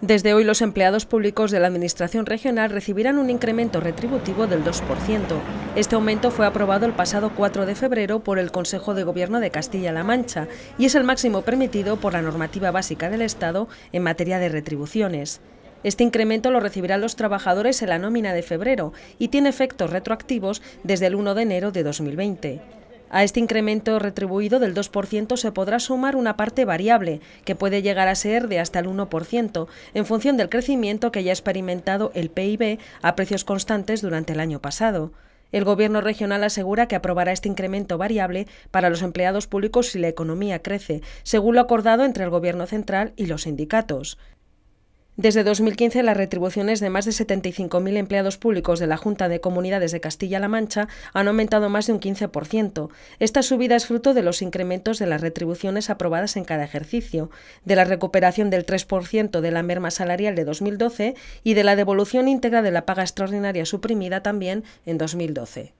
Desde hoy los empleados públicos de la Administración Regional recibirán un incremento retributivo del 2%. Este aumento fue aprobado el pasado 4 de febrero por el Consejo de Gobierno de Castilla-La Mancha y es el máximo permitido por la normativa básica del Estado en materia de retribuciones. Este incremento lo recibirán los trabajadores en la nómina de febrero y tiene efectos retroactivos desde el 1 de enero de 2020. A este incremento retribuido del 2% se podrá sumar una parte variable, que puede llegar a ser de hasta el 1%, en función del crecimiento que haya experimentado el PIB a precios constantes durante el año pasado. El Gobierno regional asegura que aprobará este incremento variable para los empleados públicos si la economía crece, según lo acordado entre el Gobierno central y los sindicatos. Desde 2015, las retribuciones de más de 75.000 empleados públicos de la Junta de Comunidades de Castilla-La Mancha han aumentado más de un 15%. Esta subida es fruto de los incrementos de las retribuciones aprobadas en cada ejercicio, de la recuperación del 3% de la merma salarial de 2012 y de la devolución íntegra de la paga extraordinaria suprimida también en 2012.